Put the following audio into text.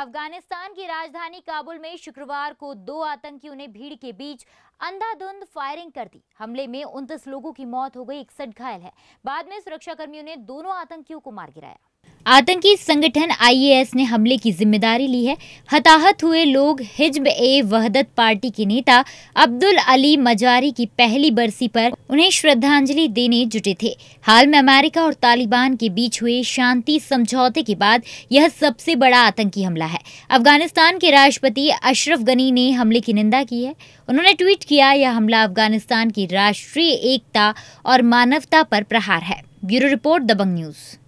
अफगानिस्तान की राजधानी काबुल में शुक्रवार को दो आतंकियों ने भीड़ के बीच अंधाधुंध फायरिंग कर दी हमले में उनतीस लोगों की मौत हो गई इकसठ घायल है बाद में सुरक्षाकर्मियों ने दोनों आतंकियों को मार गिराया आतंकी संगठन आईएएस ने हमले की जिम्मेदारी ली है हताहत हुए लोग हिजब ए वहदत पार्टी के नेता अब्दुल अली मजारी की पहली बरसी पर उन्हें श्रद्धांजलि देने जुटे थे हाल में अमेरिका और तालिबान के बीच हुए शांति समझौते के बाद यह सबसे बड़ा आतंकी हमला है अफगानिस्तान के राष्ट्रपति अशरफ गनी ने हमले की निंदा की है उन्होंने ट्वीट किया यह हमला अफगानिस्तान की राष्ट्रीय एकता और मानवता पर प्रहार है ब्यूरो रिपोर्ट दबंग न्यूज़